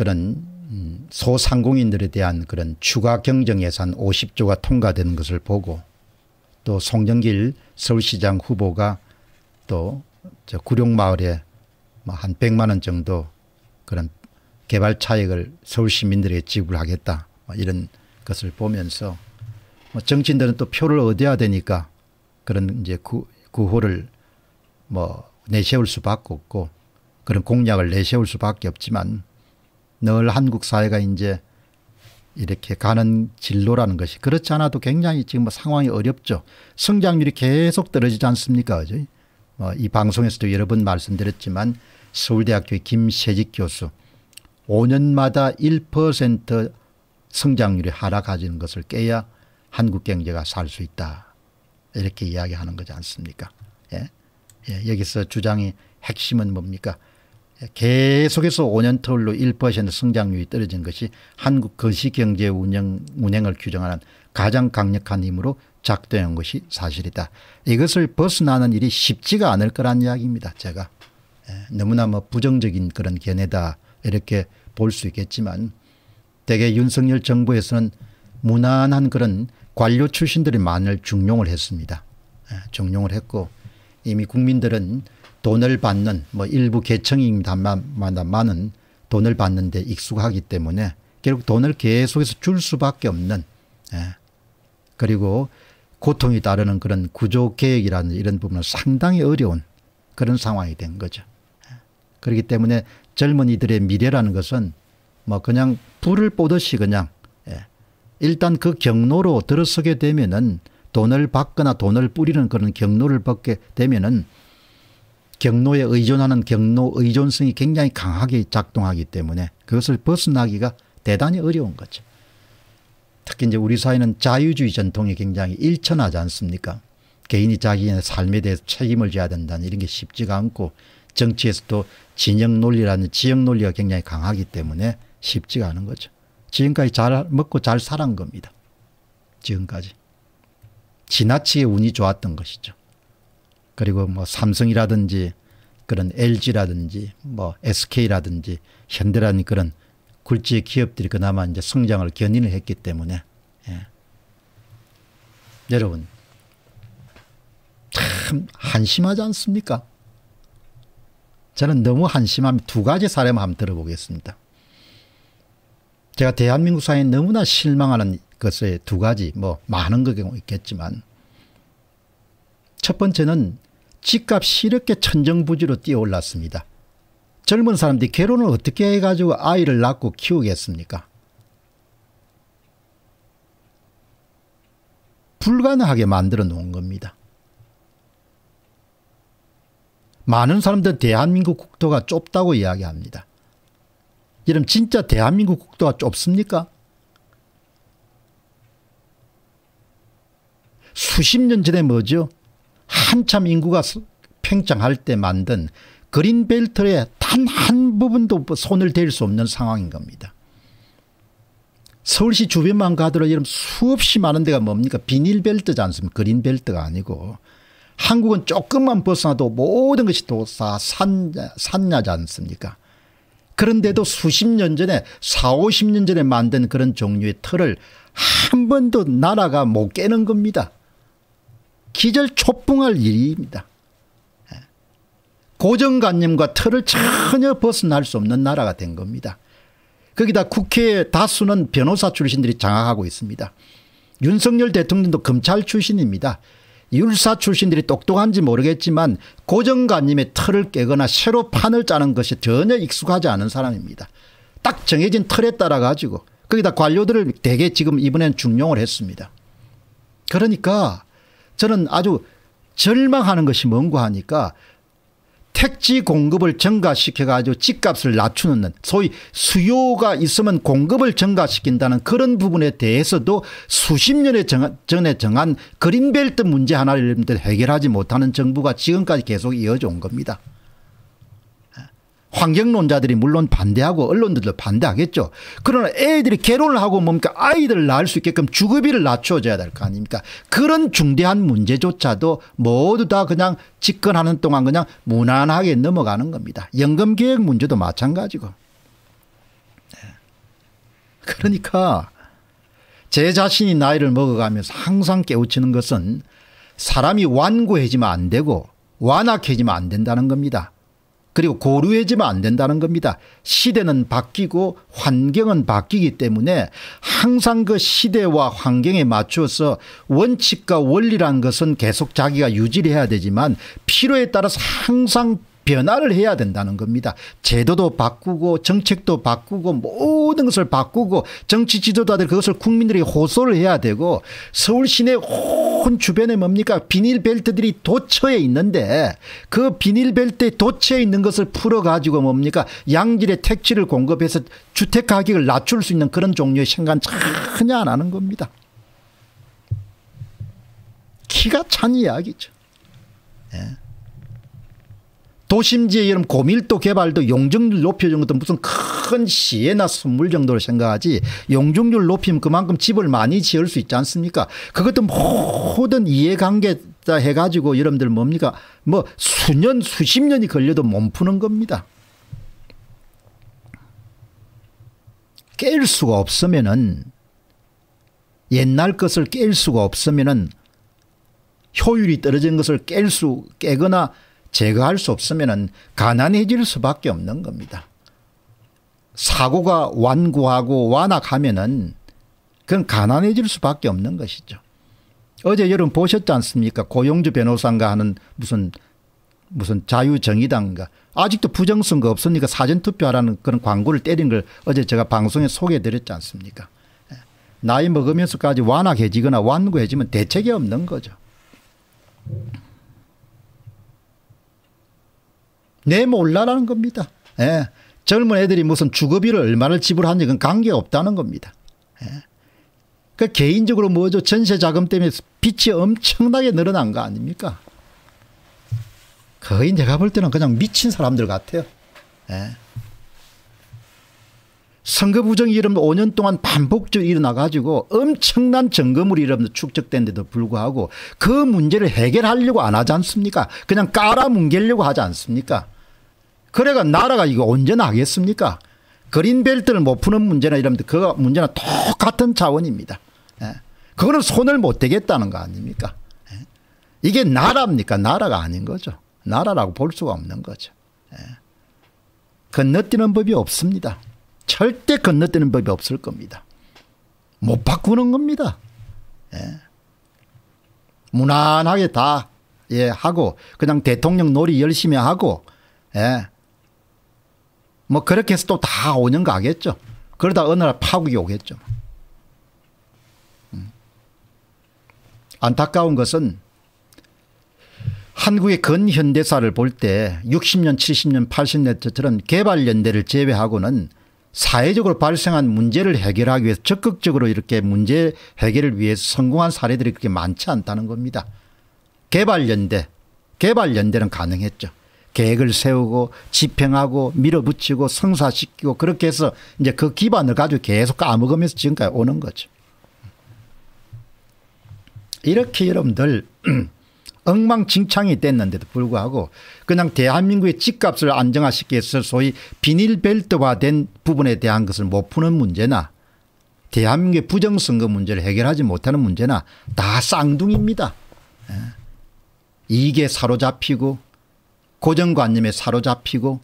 그런 음, 소상공인들에 대한 그런 추가 경정 예산 50조가 통과되는 것을 보고 또 송정길 서울시장 후보가 또 구룡마을에 뭐 한 100만 원 정도 그런 개발 차익을 서울 시민들에게 지불하겠다 뭐 이런 것을 보면서 뭐 정치인들은 또 표를 얻어야 되니까 그런 이제 구, 구호를 뭐 내세울 수밖에 없고 그런 공약을 내세울 수밖에 없지만 늘 한국 사회가 이제 이렇게 가는 진로라는 것이 그렇지 않아도 굉장히 지금 뭐 상황이 어렵죠. 성장률이 계속 떨어지지 않습니까? 그죠? 어, 이 방송에서도 여러 번 말씀드렸지만 서울대학교의 김세직 교수 5년마다 1% 성장률이 하락하는 것을 깨야 한국 경제가 살 수 있다. 이렇게 이야기하는 거지 않습니까? 예? 예, 여기서 주장이 핵심은 뭡니까? 계속해서 5년 터울로 1% 성장률이 떨어진 것이 한국 거시경제 운영, 운행을 규정하는 가장 강력한 힘으로 작동한 것이 사실이다. 이것을 벗어나는 일이 쉽지가 않을 거란 이야기입니다. 제가 예, 너무나 뭐 부정적인 그런 견해다 이렇게 볼 수 있겠지만 대개 윤석열 정부에서는 무난한 그런 관료 출신들이 많을 중용을 했습니다. 예, 중용을 했고 이미 국민들은 돈을 받는 뭐 일부 계층입니다만은 돈을 받는 데 익숙하기 때문에 결국 돈을 계속해서 줄 수밖에 없는 예. 그리고 고통이 따르는 그런 구조계획이라는 이런 부분은 상당히 어려운 그런 상황이 된 거죠. 예. 그렇기 때문에 젊은이들의 미래라는 것은 뭐 그냥 불을 보듯이 그냥 예. 일단 그 경로로 들어서게 되면은 돈을 받거나 돈을 뿌리는 그런 경로를 받게 되면은 경로에 의존하는 경로 의존성이 굉장히 강하게 작동하기 때문에 그것을 벗어나기가 대단히 어려운 거죠. 특히 이제 우리 사회는 자유주의 전통이 굉장히 일천하지 않습니까? 개인이 자기의 삶에 대해서 책임을 져야 된다는 이런 게 쉽지가 않고 정치에서도 진영 논리라는 지역 논리가 굉장히 강하기 때문에 쉽지가 않은 거죠. 지금까지 잘 먹고 잘 살은 겁니다. 지금까지. 지나치게 운이 좋았던 것이죠. 그리고 뭐 삼성이라든지 그런 LG라든지 뭐 SK라든지 현대라는 그런 굴지의 기업들이 그나마 이제 성장을 견인을 했기 때문에 예. 여러분 참 한심하지 않습니까? 저는 너무 한심함 두 가지 사례만 한번 들어보겠습니다. 제가 대한민국 사회에 너무나 실망하는 것의 두 가지 뭐 많은 경우 있겠지만 첫 번째는 집값이 이렇게 천정부지로 뛰어올랐습니다. 젊은 사람들이 결혼을 어떻게 해가지고 아이를 낳고 키우겠습니까? 불가능하게 만들어 놓은 겁니다. 많은 사람들 대한민국 국토가 좁다고 이야기합니다. 여러분 진짜 대한민국 국토가 좁습니까? 수십 년 전에 뭐죠? 한참 인구가 팽창할 때 만든 그린벨트에 단 한 부분도 뭐 손을 댈 수 없는 상황인 겁니다. 서울시 주변만 가더라도 이런 수없이 많은 데가 뭡니까 비닐벨트지 않습니까 그린벨트가 아니고 한국은 조금만 벗어나도 모든 것이 도사 산, 산야지 않습니까 그런데도 수십 년 전에 4, 50년 전에 만든 그런 종류의 털을한 번도 나라가 못 깨는 겁니다. 기절 촉붕할 일입니다. 예. 고정관념과 틀을 전혀 벗어날 수 없는 나라가 된 겁니다. 거기다 국회의 다수는 변호사 출신들이 장악하고 있습니다. 윤석열 대통령도 검찰 출신입니다. 율사 출신들이 똑똑한지 모르겠지만 고정관념의 틀을 깨거나 새로 판을 짜는 것이 전혀 익숙하지 않은 사람입니다. 딱 정해진 틀에 따라 가지고 거기다 관료들을 대개 지금 이번엔 중용을 했습니다. 그러니까 저는 아주 절망하는 것이 뭔고 하니까 택지 공급을 증가시켜가지고 집값을 낮추는 소위 수요가 있으면 공급을 증가시킨다는 그런 부분에 대해서도 수십 년 전에 정한 그린벨트 문제 하나를 해결하지 못하는 정부가 지금까지 계속 이어져 온 겁니다. 환경론자들이 물론 반대하고 언론들도 반대하겠죠. 그러나 애들이 결혼을 하고 뭡니까 아이들을 낳을 수 있게끔 주거비를 낮춰줘야 될 거 아닙니까 그런 중대한 문제조차도 모두 다 그냥 집권하는 동안 그냥 무난하게 넘어가는 겁니다. 연금계획 문제도 마찬가지고. 네. 그러니까 제 자신이 나이를 먹어가면서 항상 깨우치는 것은 사람이 완고해지면 안 되고 완악해지면 안 된다는 겁니다. 그리고 고루해지면 안 된다는 겁니다. 시대는 바뀌고 환경은 바뀌기 때문에 항상 그 시대와 환경에 맞추어서 원칙과 원리란 것은 계속 자기가 유지를 해야 되지만 필요에 따라서 항상 변화를 해야 된다는 겁니다. 제도도 바꾸고 정책도 바꾸고 모든 것을 바꾸고 정치 지도자들 그것을 국민들이 호소를 해야 되고 서울 시내 온 주변에 뭡니까 비닐벨트들이 도처에 있는데 그 비닐벨트 도처에 있는 것을 풀어가지고 뭡니까 양질의 택지를 공급해서 주택 가격을 낮출 수 있는 그런 종류의 생각 전혀 안 하는 겁니다. 키가 찬 이야기죠. 예. 도심지에 이런 고밀도 개발도 용적률 높여준 것도 무슨 큰 시에나 선물 정도로 생각하지 용적률 높이면 그만큼 집을 많이 지을 수 있지 않습니까? 그것도 모든 이해관계 다 해가지고 여러분들 뭡니까? 뭐 수년 수십 년이 걸려도 못 푸는 겁니다. 깰 수가 없으면은 옛날 것을 깰 수가 없으면은 효율이 떨어진 것을 깰 수 깨거나 제거할 수 없으면 가난해질 수밖에 없는 겁니다. 사고가 완고하고 완악하면 그건 가난해질 수밖에 없는 것이죠. 어제 여러분 보셨지 않습니까? 고용주 변호사인가 하는 무슨 무슨 자유정의당인가 아직도 부정선거 없으니까 사전투표하라는 그런 광고를 때린 걸 어제 제가 방송에 소개해드렸지 않습니까? 예. 나이 먹으면서까지 완악해지거나 완고해지면 대책이 없는 거죠. 내몰라라는 겁니다. 예. 젊은 애들이 무슨 주거비를 얼마를 지불하는지 그건 관계없다는 겁니다. 예. 그 개인적으로 뭐죠 전세 자금 때문에 빚이 엄청나게 늘어난 거 아닙니까? 거의 내가 볼 때는 그냥 미친 사람들 같아요. 예. 선거 부정이 이러면 5년 동안 반복적으로 일어나가지고 엄청난 정금물이 이러면 축적된데도 불구하고 그 문제를 해결하려고 안 하지 않습니까? 그냥 깔아뭉개려고 하지 않습니까? 그래가 나라가 이거 언제 나겠습니까? 그린벨트를 못 푸는 문제나 이런 그 문제나 똑같은 차원입니다. 예. 그거는 손을 못 대겠다는 거 아닙니까? 예. 이게 나라입니까? 나라가 아닌 거죠. 나라라고 볼 수가 없는 거죠. 예. 건너뛰는 법이 없습니다. 절대 건너뛰는 법이 없을 겁니다. 못 바꾸는 겁니다. 예. 무난하게 다 예, 하고 그냥 대통령 놀이 열심히 하고 예, 뭐 그렇게 해서 또 다 5년 가겠죠. 그러다 어느 날 파국이 오겠죠. 음. 안타까운 것은 한국의 근현대사를 볼 때 60년, 70년, 80년대처럼 개발연대를 제외하고는 사회적으로 발생한 문제를 해결하기 위해서 적극적으로 이렇게 문제 해결을 위해서 성공한 사례들이 그렇게 많지 않다는 겁니다. 개발연대, 개발연대는 가능했죠. 계획을 세우고 집행하고 밀어붙이고 성사시키고 그렇게 해서 이제 그 기반을 가지고 계속 까먹으면서 지금까지 오는 거죠. 이렇게 여러분들 엉망진창이 됐는데도 불구하고 그냥 대한민국의 집값을 안정화시키기 위해서 소위 비닐벨트화된 부분에 대한 것을 못 푸는 문제나 대한민국의 부정선거 문제를 해결하지 못하는 문제나 다 쌍둥이입니다. 예. 이게 사로잡히고 고정관념에 사로잡히고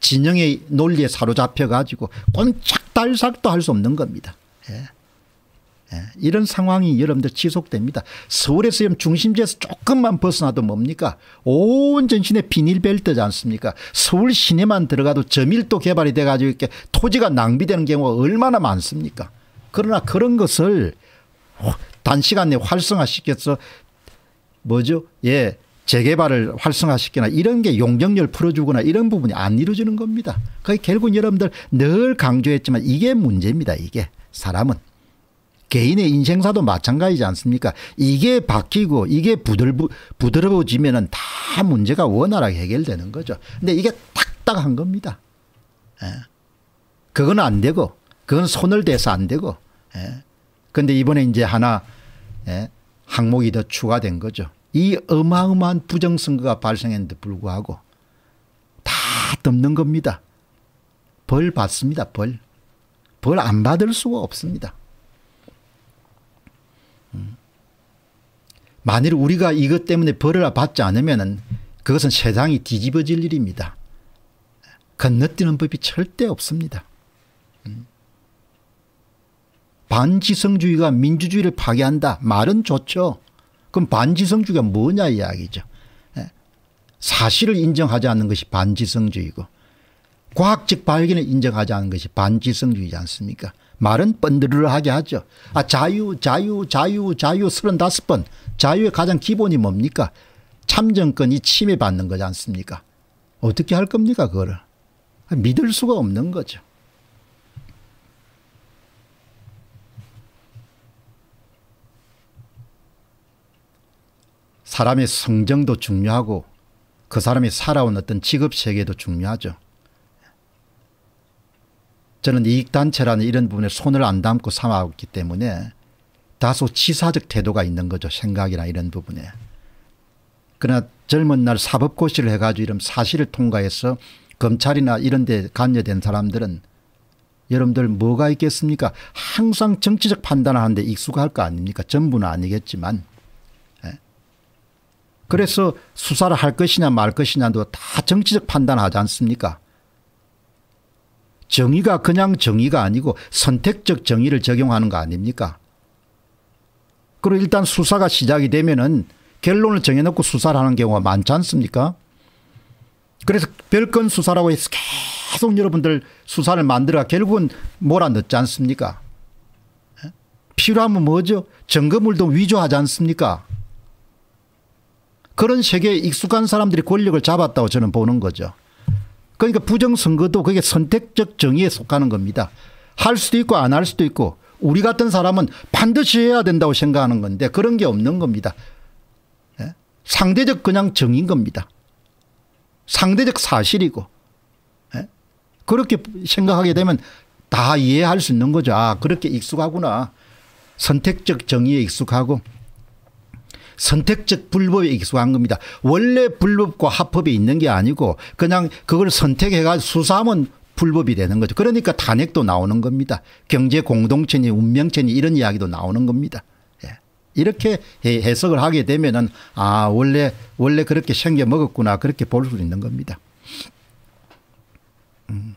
진영의 논리에 사로잡혀 가지고 꼼짝달싹도 할 수 없는 겁니다. 예. 예. 이런 상황이 여러분들 지속됩니다. 서울에서 중심지에서 조금만 벗어나도 뭡니까? 온 전신에 비닐벨트지 않습니까? 서울 시내만 들어가도 저밀도 개발이 돼가지고 이렇게 토지가 낭비되는 경우가 얼마나 많습니까? 그러나 그런 것을 어, 단시간 내에 활성화시켜서 뭐죠? 예, 재개발을 활성화시키나 이런 게 용적률 풀어주거나 이런 부분이 안 이루어지는 겁니다. 그게 결국 여러분들 늘 강조했지만 이게 문제입니다. 이게 사람은. 개인의 인생사도 마찬가지지 않습니까? 이게 바뀌고 이게 부들부, 부드러워지면은 다 문제가 원활하게 해결되는 거죠. 근데 이게 딱딱한 겁니다. 예. 그건 안 되고, 그건 손을 대서 안 되고, 예. 근데 이번에 이제 하나, 예. 항목이 더 추가된 거죠. 이 어마어마한 부정선거가 발생했는데 불구하고 다 덮는 겁니다. 벌 받습니다. 벌. 벌 안 받을 수가 없습니다. 음. 만일 우리가 이것 때문에 벌을 받지 않으면 그것은 세상이 뒤집어질 일입니다. 건너뛰는 법이 절대 없습니다. 음. 반지성주의가 민주주의를 파괴한다. 말은 좋죠. 그럼 반지성주의가 뭐냐 이야기죠. 예. 사실을 인정하지 않는 것이 반지성주의고 과학적 발견을 인정하지 않는 것이 반지성주의지 않습니까 말은 번드르르하게 하죠. 아 자유 자유 자유 자유 35번 자유의 가장 기본이 뭡니까 참정권이 침해받는 거지 않습니까 어떻게 할 겁니까 그거를 아, 믿을 수가 없는 거죠. 사람의 성정도 중요하고 그 사람이 살아온 어떤 직업세계도 중요하죠. 저는 이익단체라는 이런 부분에 손을 안 담고 삼아왔기 때문에 다소 치사적 태도가 있는 거죠. 생각이나 이런 부분에. 그러나 젊은 날 사법고시를 해가지고 이런 사실을 통과해서 검찰이나 이런 데 관여된 사람들은 여러분들 뭐가 있겠습니까? 항상 정치적 판단을 하는데 익숙할 거 아닙니까? 전부는 아니겠지만 그래서 수사를 할 것이냐 말 것이냐도 다 정치적 판단하지 않습니까? 정의가 그냥 정의가 아니고 선택적 정의를 적용하는 거 아닙니까? 그리고 일단 수사가 시작이 되면은 결론을 정해놓고 수사를 하는 경우가 많지 않습니까? 그래서 별건 수사라고 해서 계속 여러분들 수사를 만들어 결국은 몰아넣지 않습니까? 필요하면 뭐죠? 증거물도 위조하지 않습니까? 그런 세계에 익숙한 사람들이 권력을 잡았다고 저는 보는 거죠. 그러니까 부정선거도 그게 선택적 정의에 속하는 겁니다. 할 수도 있고 안 할 수도 있고 우리 같은 사람은 반드시 해야 된다고 생각하는 건데 그런 게 없는 겁니다. 예? 상대적 그냥 정인 겁니다. 상대적 사실이고 예? 그렇게 생각하게 되면 다 이해할 수 있는 거죠. 아 그렇게 익숙하구나. 선택적 정의에 익숙하고 선택적 불법에 익숙한 겁니다. 원래 불법과 합법이 있는 게 아니고 그냥 그걸 선택해가 수사하면 불법이 되는 거죠. 그러니까 탄핵도 나오는 겁니다. 경제 공동체니 운명체니 이런 이야기도 나오는 겁니다. 예. 이렇게 해석을 하게 되면은 아 원래 원래 그렇게 생겨 먹었구나 그렇게 볼 수 있는 겁니다. 음.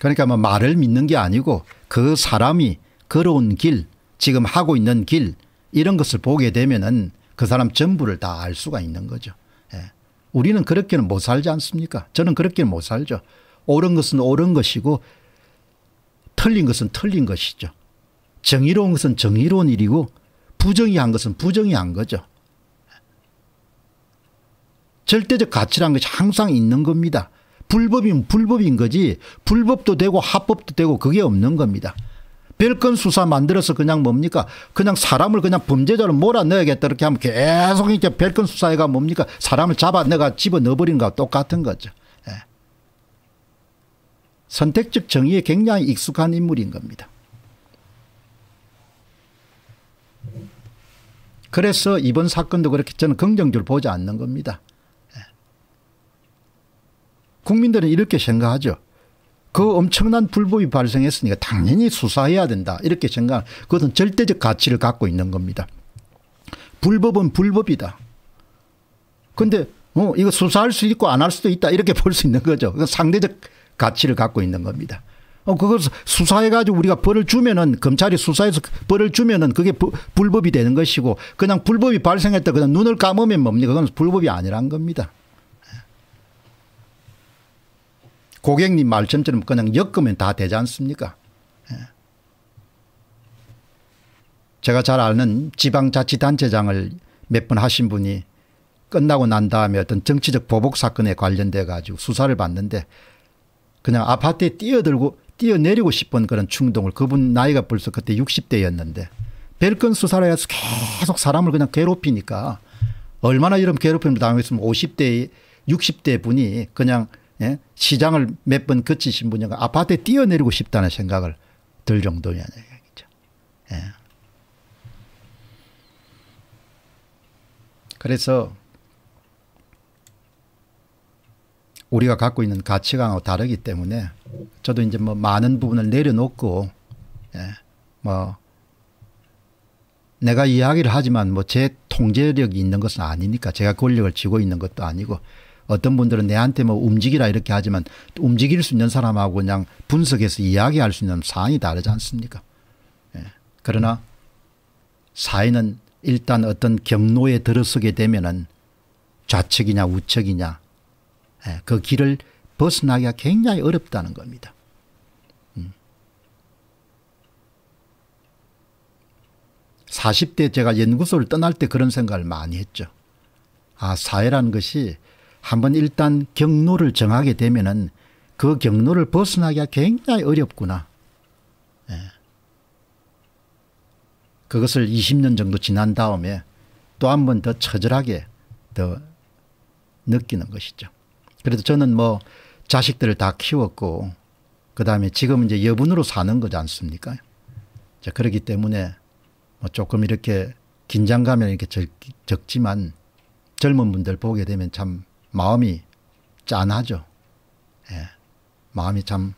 그러니까 뭐 말을 믿는 게 아니고 그 사람이 걸어온 길 지금 하고 있는 길 이런 것을 보게 되면은 그 사람 전부를 다 알 수가 있는 거죠. 예. 우리는 그렇게는 못 살지 않습니까? 저는 그렇게는 못 살죠. 옳은 것은 옳은 것이고 틀린 것은 틀린 것이죠. 정의로운 것은 정의로운 일이고 부정의한 것은 부정의한 거죠. 절대적 가치라는 것이 항상 있는 겁니다. 불법이면 불법인 거지 불법도 되고 합법도 되고 그게 없는 겁니다. 별건 수사 만들어서 그냥 뭡니까 그냥 사람을 그냥 범죄자로 몰아넣어야겠다 이렇게 하면 계속 이렇게 별건 수사해가 뭡니까 사람을 잡아 내가 집어넣어버린 거와 똑같은 거죠. 예. 선택적 정의에 굉장히 익숙한 인물인 겁니다. 그래서 이번 사건도 그렇게 저는 긍정적으로 보지 않는 겁니다. 예. 국민들은 이렇게 생각하죠. 그 엄청난 불법이 발생했으니까 당연히 수사해야 된다 이렇게 생각 그것은 절대적 가치를 갖고 있는 겁니다. 불법은 불법이다. 그런데 어, 이거 수사할 수 있고 안 할 수도 있다 이렇게 볼 수 있는 거죠. 상대적 가치를 갖고 있는 겁니다. 어, 그걸 수사해가지고 우리가 벌을 주면은 검찰이 수사해서 벌을 주면은 그게 부, 불법이 되는 것이고 그냥 불법이 발생했다 그냥 눈을 감으면 뭡니까 그건 불법이 아니란 겁니다. 고객님 말씀처럼 그냥 엮으면 다 되지 않습니까? 예. 제가 잘 아는 지방자치단체장을 몇 번 하신 분이 끝나고 난 다음에 어떤 정치적 보복 사건에 관련돼 가지고 수사를 받는데 그냥 아파트에 뛰어들고 뛰어내리고 싶은 그런 충동을 그분 나이가 벌써 그때 60대였는데 별건 수사를 해서 계속 사람을 그냥 괴롭히니까 얼마나 이런 괴롭힘을 당했으면 50대 60대 분이 그냥 예? 시장을 몇 번 거치신 분이 아파트에 뛰어내리고 싶다는 생각을 들 정도냐는 얘기죠. 예. 그래서 우리가 갖고 있는 가치관하고 다르기 때문에 저도 이제 뭐 많은 부분을 내려놓고 예, 뭐 내가 이야기를 하지만 뭐 제 통제력이 있는 것은 아니니까 제가 권력을 쥐고 있는 것도 아니고 어떤 분들은 내한테 뭐 움직이라 이렇게 하지만 움직일 수 있는 사람하고 그냥 분석해서 이야기할 수 있는 사안이 다르지 않습니까? 예. 그러나 사회는 일단 어떤 경로에 들어서게 되면은 좌측이냐 우측이냐 예. 그 길을 벗어나기가 굉장히 어렵다는 겁니다. 40대 음. 제가 연구소를 떠날 때 그런 생각을 많이 했죠. 아 사회라는 것이 한번 일단 경로를 정하게 되면은 그 경로를 벗어나기가 굉장히 어렵구나. 예. 그것을 20년 정도 지난 다음에 또 한 번 더 처절하게 더 느끼는 것이죠. 그래도 저는 뭐 자식들을 다 키웠고 그 다음에 지금 이제 여분으로 사는 거지 않습니까? 자, 그렇기 때문에 뭐 조금 이렇게 긴장감이 이렇게 적, 적지만 젊은 분들 보게 되면 참 마음이 짠하죠. 예. 마음이 참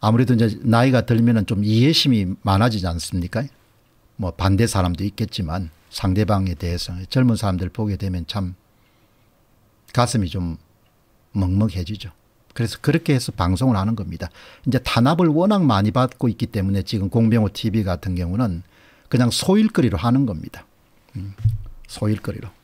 아무래도 이제 나이가 들면은 좀 이해심이 많아지지 않습니까? 뭐 반대 사람도 있겠지만 상대방에 대해서 젊은 사람들 보게 되면 참 가슴이 좀 먹먹해지죠. 그래서 그렇게 해서 방송을 하는 겁니다. 이제 탄압을 워낙 많이 받고 있기 때문에 지금 공병호 TV 같은 경우는 그냥 소일거리로 하는 겁니다. 음, 소일거리로.